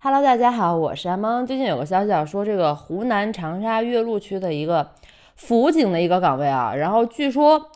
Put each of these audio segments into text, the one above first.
Hello，大家好，我是阿蒙。最近有个消息啊，说，这个湖南长沙岳麓区的一个辅警的一个岗位啊，然后据说，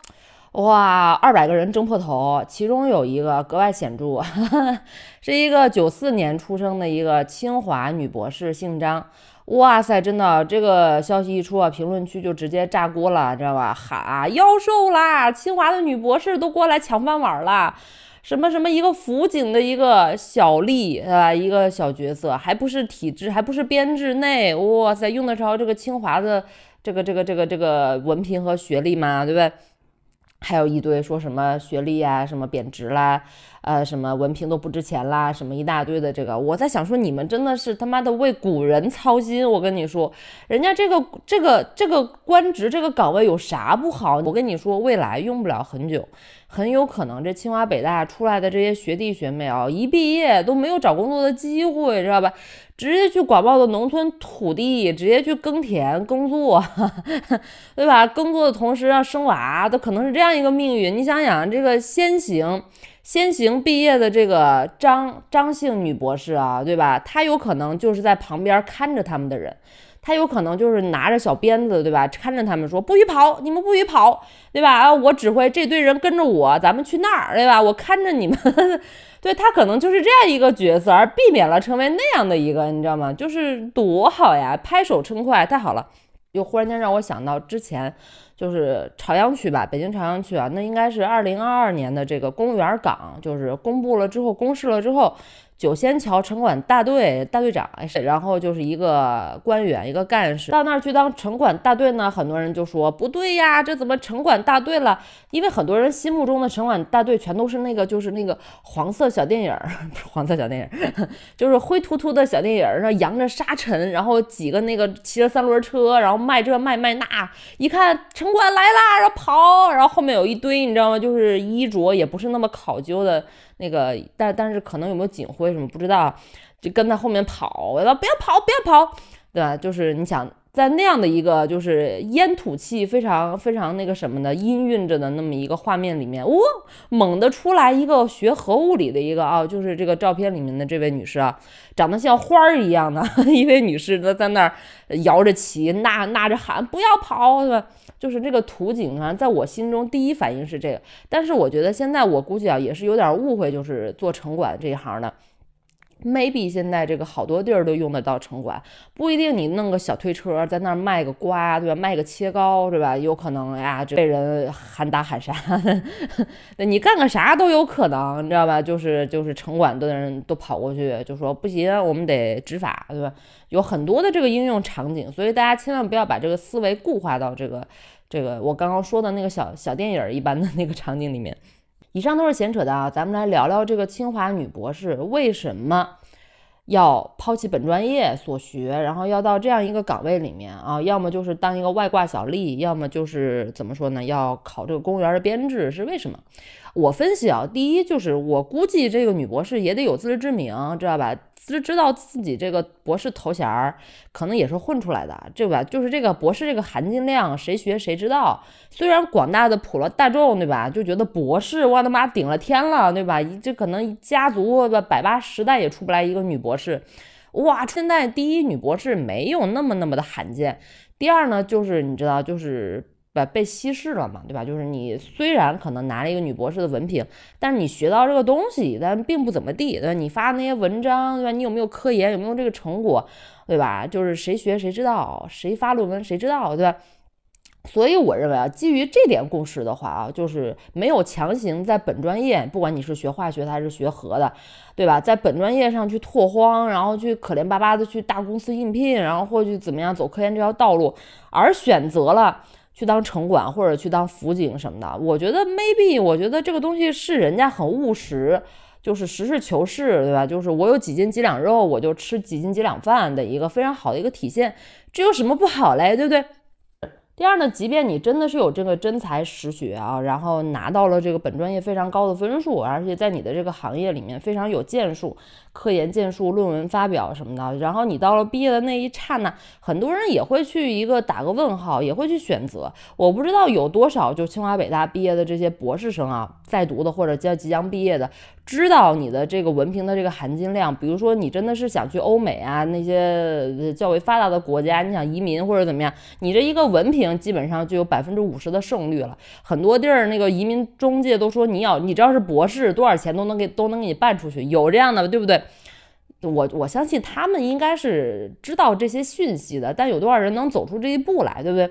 哇，二百个人争破头，其中有一个格外显著，是一个九四年出生的一个清华女博士，姓张。哇塞，真的，这个消息一出啊，评论区就直接炸锅了，知道吧？喊啊，妖兽啦！清华的女博士都过来抢饭碗了。什么什么一个辅警的一个小吏是吧？一个小角色，还不是体制，还不是编制内，哇塞，用得着这个清华的这个这个这个这个文凭和学历吗？对不对？还有一堆说什么学历啊，什么贬值啦。呃，什么文凭都不值钱啦，什么一大堆的这个，我在想说，你们真的是他妈的为古人操心。我跟你说，人家这个这个这个官职这个岗位有啥不好？我跟你说，未来用不了很久，很有可能这清华北大出来的这些学弟学妹啊，一毕业都没有找工作的机会，知道吧？直接去广袤的农村土地，直接去耕田耕作，对吧？耕作的同时要生娃，都可能是这样一个命运。你想想这个先行。先行毕业的这个张张姓女博士啊，对吧？她有可能就是在旁边看着他们的人，她有可能就是拿着小鞭子，对吧？看着他们说不许跑，你们不许跑，对吧？啊，我指挥这堆人跟着我，咱们去那儿，对吧？我看着你们，对她可能就是这样一个角色，而避免了成为那样的一个，你知道吗？就是多好呀，拍手称快，太好了。又忽然间让我想到之前，就是朝阳区吧，北京朝阳区啊，那应该是二零二二年的这个公务员岗，就是公布了之后，公示了之后。九仙桥城管大队大队长，然后就是一个官员，一个干事到那儿去当城管大队呢。很多人就说不对呀，这怎么城管大队了？因为很多人心目中的城管大队全都是那个，就是那个黄色小电影儿，不是黄色小电影儿，就是灰秃秃的小电影儿，然后扬着沙尘，然后几个那个骑着三轮车，然后卖这卖卖那，一看城管来啦，然后跑，然后后面有一堆，你知道吗？就是衣着也不是那么考究的。那个，但但是可能有没有警徽什么不知道，就跟他后面跑，我说要跑，要跑，对吧？就是你想。在那样的一个就是烟土气非常非常那个什么的氤氲着的那么一个画面里面，哦，猛地出来一个学核物理的一个啊，就是这个照片里面的这位女士啊，长得像花儿一样的一位女士，那在那儿摇着旗呐呐着喊不要跑，对吧？就是这个图景啊，在我心中第一反应是这个，但是我觉得现在我估计啊也是有点误会，就是做城管这一行的。maybe 现在这个好多地儿都用得到城管，不一定你弄个小推车在那儿卖个瓜，对吧？卖个切糕，是吧？有可能呀，被人喊打喊杀，那你干个啥都有可能，你知道吧？就是就是城管的人都跑过去就说不行，我们得执法，对吧？有很多的这个应用场景，所以大家千万不要把这个思维固化到这个这个我刚刚说的那个小小电影儿一般的那个场景里面。以上都是闲扯的啊，咱们来聊聊这个清华女博士为什么要抛弃本专业所学，然后要到这样一个岗位里面啊？要么就是当一个外挂小吏，要么就是怎么说呢？要考这个公务员的编制是为什么？我分析啊，第一就是我估计这个女博士也得有自知之明，知道吧？知知道自己这个博士头衔儿，可能也是混出来的，对吧？就是这个博士这个含金量，谁学谁知道。虽然广大的普罗大众，对吧？就觉得博士，我的妈顶了天了，对吧？这可能家族吧，百八十代也出不来一个女博士，哇！现在第一女博士没有那么那么的罕见。第二呢，就是你知道，就是。不被稀释了嘛，对吧？就是你虽然可能拿了一个女博士的文凭，但是你学到这个东西，但并不怎么地。对，吧？你发那些文章，对吧？你有没有科研，有没有这个成果，对吧？就是谁学谁知道，谁发论文谁知道，对吧？所以我认为啊，基于这点共识的话啊，就是没有强行在本专业，不管你是学化学的还是学核的，对吧？在本专业上去拓荒，然后去可怜巴巴的去大公司应聘，然后或去怎么样走科研这条道路，而选择了。去当城管或者去当辅警什么的，我觉得 maybe 我觉得这个东西是人家很务实，就是实事求是，对吧？就是我有几斤几两肉，我就吃几斤几两饭的一个非常好的一个体现，这有什么不好嘞？对不对？第二呢，即便你真的是有这个真才实学啊，然后拿到了这个本专业非常高的分数，而且在你的这个行业里面非常有建树，科研建树、论文发表什么的，然后你到了毕业的那一刹那，很多人也会去一个打个问号，也会去选择。我不知道有多少就清华北大毕业的这些博士生啊，在读的或者将即将毕业的，知道你的这个文凭的这个含金量。比如说你真的是想去欧美啊那些较为发达的国家，你想移民或者怎么样，你这一个文凭。基本上就有百分之五十的胜率了，很多地儿那个移民中介都说你要，你只要是博士，多少钱都能给都能给你办出去，有这样的对不对？我我相信他们应该是知道这些讯息的，但有多少人能走出这一步来，对不对？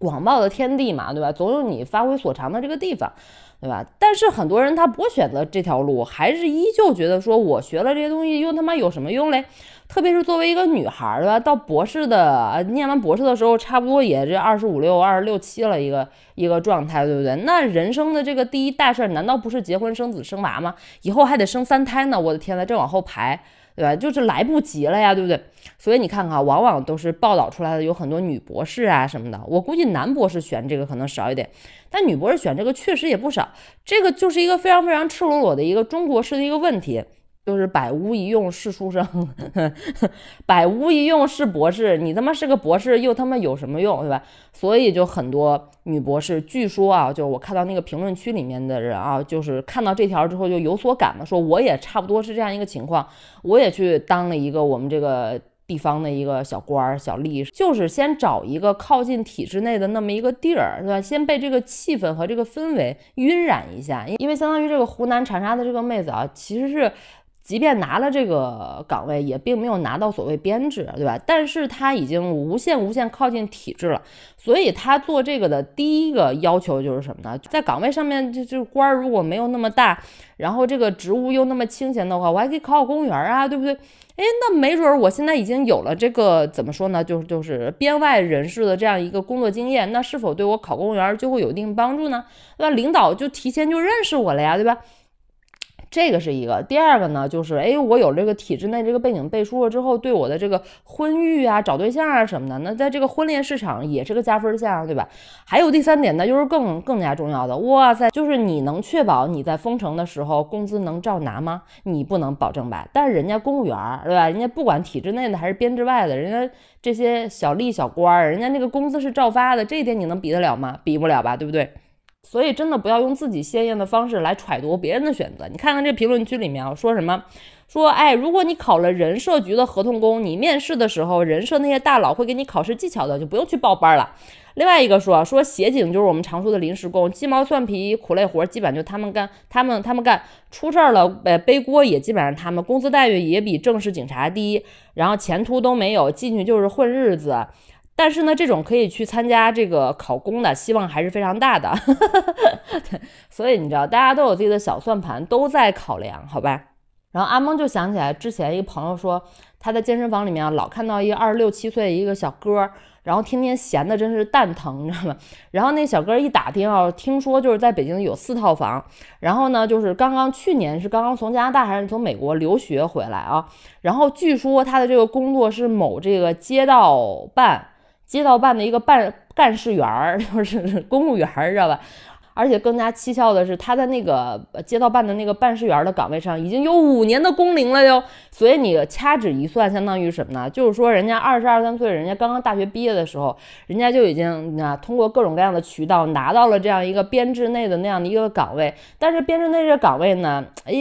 广袤的天地嘛，对吧？总有你发挥所长的这个地方，对吧？但是很多人他不会选择这条路，还是依旧觉得说，我学了这些东西又他妈有什么用嘞？特别是作为一个女孩儿，对吧？到博士的念完博士的时候，差不多也这二十五六、二十六七了一个一个状态，对不对？那人生的这个第一大事儿，难道不是结婚生子生娃吗？以后还得生三胎呢！我的天呐，这往后排。对，就是来不及了呀，对不对？所以你看看，往往都是报道出来的，有很多女博士啊什么的。我估计男博士选这个可能少一点，但女博士选这个确实也不少。这个就是一个非常非常赤裸裸的一个中国式的一个问题。就是百无一用是书生，百无一用是博士。你他妈是个博士，又他妈有什么用，对吧？所以就很多女博士，据说啊，就是我看到那个评论区里面的人啊，就是看到这条之后就有所感了，说我也差不多是这样一个情况，我也去当了一个我们这个地方的一个小官儿、小吏，就是先找一个靠近体制内的那么一个地儿，是吧？先被这个气氛和这个氛围晕染一下，因为相当于这个湖南长沙的这个妹子啊，其实是。即便拿了这个岗位，也并没有拿到所谓编制，对吧？但是他已经无限无限靠近体制了，所以他做这个的第一个要求就是什么呢？在岗位上面，就就官儿如果没有那么大，然后这个职务又那么清闲的话，我还可以考考公务员啊，对不对？诶，那没准我现在已经有了这个怎么说呢？就是就是编外人士的这样一个工作经验，那是否对我考公务员就会有一定帮助呢？那领导就提前就认识我了呀，对吧？这个是一个，第二个呢，就是哎，我有这个体制内这个背景背书了之后，对我的这个婚育啊、找对象啊什么的，那在这个婚恋市场也是个加分项，对吧？还有第三点呢，就是更更加重要的，哇塞，就是你能确保你在封城的时候工资能照拿吗？你不能保证吧？但是人家公务员，对吧？人家不管体制内的还是编制外的，人家这些小吏小官儿，人家那个工资是照发的，这一点你能比得了吗？比不了吧，对不对？所以，真的不要用自己鲜艳的方式来揣度别人的选择。你看看这评论区里面啊，说什么？说，哎，如果你考了人社局的合同工，你面试的时候，人社那些大佬会给你考试技巧的，就不用去报班了。另外一个说，说协警就是我们常说的临时工，鸡毛蒜皮苦累活基本上就他们干，他们他们干出事儿了，呃，背锅也基本上他们，工资待遇也比正式警察低，然后前途都没有，进去就是混日子。但是呢，这种可以去参加这个考公的希望还是非常大的，所以你知道，大家都有自己的小算盘，都在考量，好吧？然后阿蒙就想起来，之前一个朋友说，他在健身房里面啊，老看到一个二十六七岁的一个小哥，然后天天闲的真是蛋疼，你知道吗？然后那小哥一打听哦，听说就是在北京有四套房，然后呢，就是刚刚去年是刚刚从加拿大还是从美国留学回来啊，然后据说他的这个工作是某这个街道办。街道办的一个办干事员儿，就是公务员，知道吧？而且更加蹊跷的是，他在那个街道办的那个办事员的岗位上已经有五年的工龄了哟。所以你掐指一算，相当于什么呢？就是说，人家二十二三岁，人家刚刚大学毕业的时候，人家就已经啊通过各种各样的渠道拿到了这样一个编制内的那样的一个岗位。但是编制内的岗位呢，哎，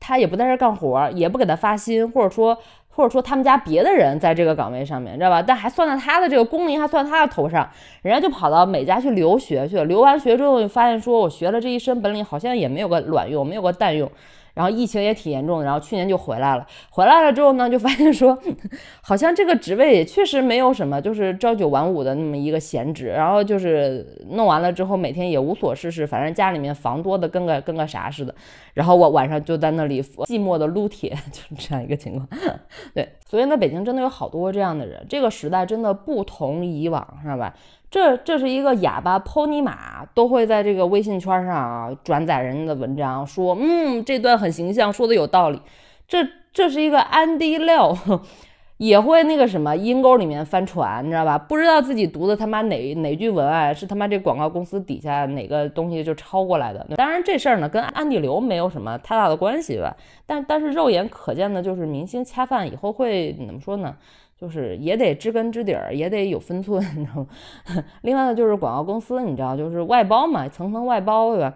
他也不在这干活，也不给他发薪，或者说。或者说他们家别的人在这个岗位上面，知道吧？但还算在他的这个功龄，还算他的头上。人家就跑到美家去留学去了，留完学之后就发现，说我学了这一身本领，好像也没有个卵用，没有个蛋用。然后疫情也挺严重的，然后去年就回来了。回来了之后呢，就发现说，好像这个职位也确实没有什么，就是朝九晚五的那么一个闲职。然后就是弄完了之后，每天也无所事事，反正家里面房多的跟个跟个啥似的。然后我晚上就在那里寂寞的撸铁，就是这样一个情况。对，所以呢，北京真的有好多这样的人。这个时代真的不同以往，知道吧？这这是一个哑巴 pony 马都会在这个微信圈上啊转载人家的文章，说嗯这段很形象，说的有道理。这这是一个安迪流，也会那个什么阴沟里面翻船，你知道吧？不知道自己读的他妈哪哪句文案是他妈这广告公司底下哪个东西就抄过来的。当然这事儿呢跟安迪刘没有什么太大的关系吧。但但是肉眼可见的就是明星恰饭以后会怎么说呢？就是也得知根知底儿，也得有分寸，你知道吗？另外呢，就是广告公司，你知道，就是外包嘛，层层外包对吧？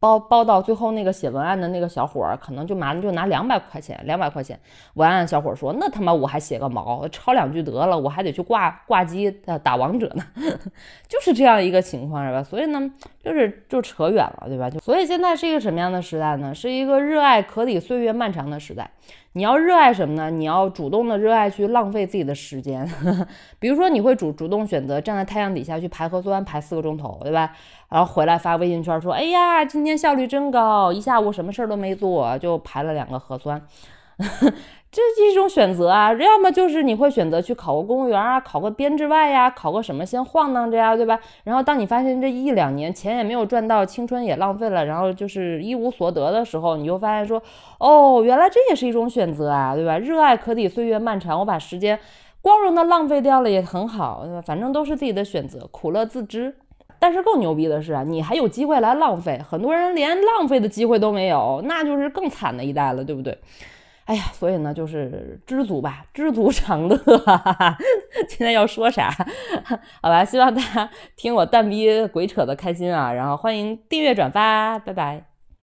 包包到最后那个写文案的那个小伙儿，可能就上就拿两百块钱，两百块钱。文案小伙儿说：“那他妈我还写个毛，抄两句得了，我还得去挂挂机打王者呢。”就是这样一个情况，是吧？所以呢，就是就扯远了，对吧？就所以现在是一个什么样的时代呢？是一个热爱可抵岁月漫长的时代。你要热爱什么呢？你要主动的热爱去浪费自己的时间，比如说你会主主动选择站在太阳底下去排核酸，排四个钟头，对吧？然后回来发微信圈说：“哎呀，今天效率真高，一下午什么事儿都没做，就排了两个核酸。” 这是一种选择啊，要么就是你会选择去考个公务员啊，考个编制外呀，考个什么先晃荡着呀，对吧？然后当你发现这一两年钱也没有赚到，青春也浪费了，然后就是一无所得的时候，你就发现说，哦，原来这也是一种选择啊，对吧？热爱可抵岁月漫长，我把时间光荣的浪费掉了也很好，反正都是自己的选择，苦乐自知。但是更牛逼的是啊，你还有机会来浪费，很多人连浪费的机会都没有，那就是更惨的一代了，对不对？哎呀，所以呢，就是知足吧，知足常乐。今天要说啥？好吧，希望大家听我蛋逼鬼扯的开心啊，然后欢迎订阅转发，拜拜。